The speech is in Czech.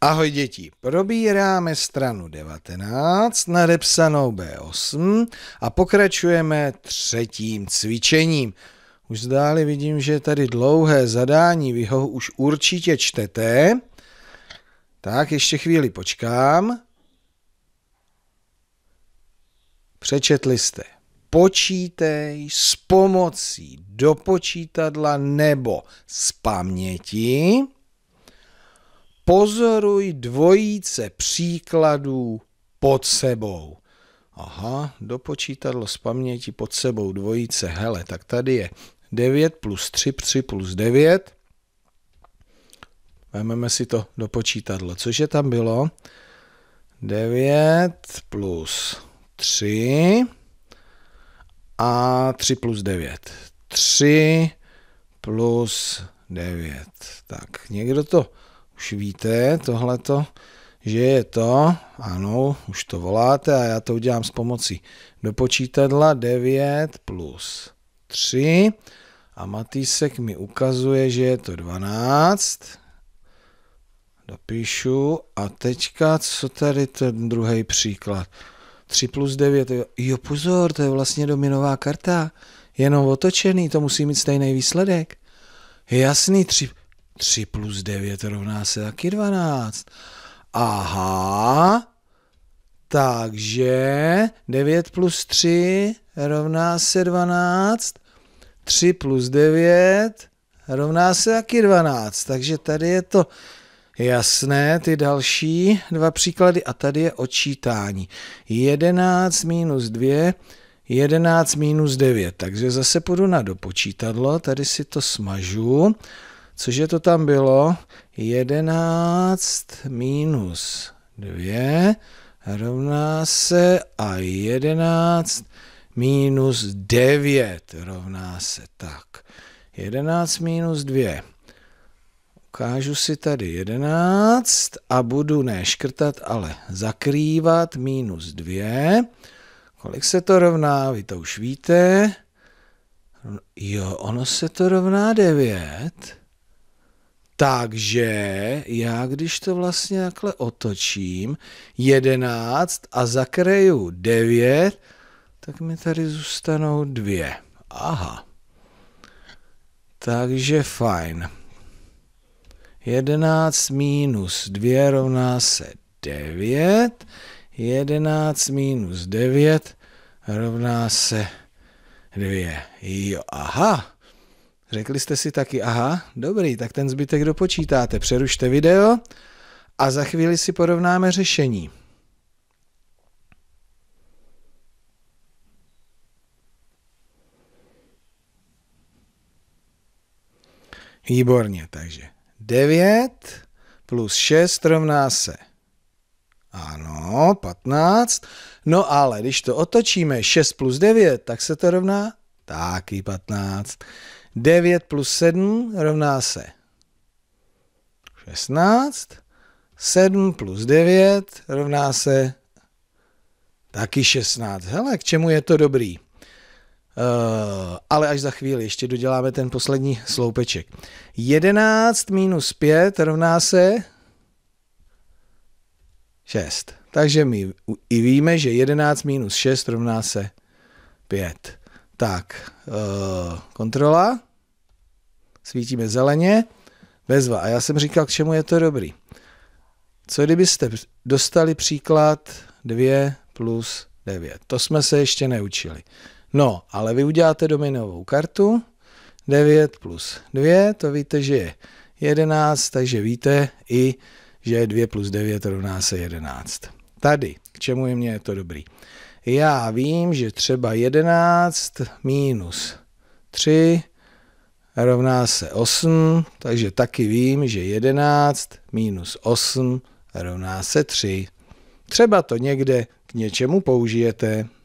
Ahoj děti, probíráme stranu 19, nadepsanou B8 a pokračujeme třetím cvičením. Už zdáli vidím, že je tady dlouhé zadání, vy ho už určitě čtete. Tak, ještě chvíli počkám. Přečetli jste. Počítej s pomocí do počítadla nebo z paměti pozoruj dvojíce příkladů pod sebou. Aha, dopočítadlo z paměti pod sebou dvojice. Hele, tak tady je 9 plus 3, 3 plus 9. Vezmeme si to dopočítadlo. Cože tam bylo? 9 plus 3 a 3 plus 9. 3 plus 9. Tak, někdo to už víte tohleto, že je to, ano, už to voláte a já to udělám s pomocí do počítadla 9 plus 3 a Matýsek mi ukazuje, že je to 12. Dopíšu a teďka, co tady ten druhý příklad? 3 plus 9, jo pozor, to je vlastně dominová karta, jenom otočený, to musí mít stejný výsledek. Jasný, 3, 3 plus 9 rovná se taky 12. Aha, takže 9 plus 3 rovná se 12. 3 plus 9 rovná se taky 12. Takže tady je to jasné, ty další dva příklady. A tady je odčítání. 11 minus 2 11 minus 9, takže zase půjdu na dopočítadlo, tady si to smažu cože to tam bylo? 11 minus 2 rovná se a 11 minus 9 rovná se tak. 11 minus 2. Ukážu si tady 11 a budu ne škrtat, ale zakrývat minus 2. Kolik se to rovná? Vy to už víte. Jo, ono se to rovná 9. Takže já, když to vlastně takhle otočím, 11 a zakreju 9, tak mi tady zůstanou dvě. Aha. Takže fajn. 11 minus 2 rovná se 9. 11 minus 9 rovná se 2. Jo, aha. Řekli jste si taky, aha, dobrý, tak ten zbytek dopočítáte, přerušte video a za chvíli si porovnáme řešení. Výborně, takže 9 plus 6 rovná se. Ano, 15. No ale když to otočíme 6 plus 9, tak se to rovná taky 15. 9 plus 7 rovná se 16. 7 plus 9 rovná se taky 16. Hele, k čemu je to dobrý? Uh, ale až za chvíli, ještě doděláme ten poslední sloupeček. 11 minus 5 rovná se 6. Takže my i víme, že 11 minus 6 rovná se 5. Tak, eh, kontrola, svítíme zeleně, vezva. A já jsem říkal, k čemu je to dobrý. Co kdybyste dostali příklad 2 plus 9? To jsme se ještě neučili. No, ale vy uděláte dominovou kartu, 9 plus 2, to víte, že je 11, takže víte i, že 2 plus 9 rovná se 11. Tady, k čemu je mně to dobrý? já vím, že třeba 11 minus 3 rovná se 8, takže taky vím, že 11 minus 8 rovná se 3. Třeba to někde k něčemu použijete.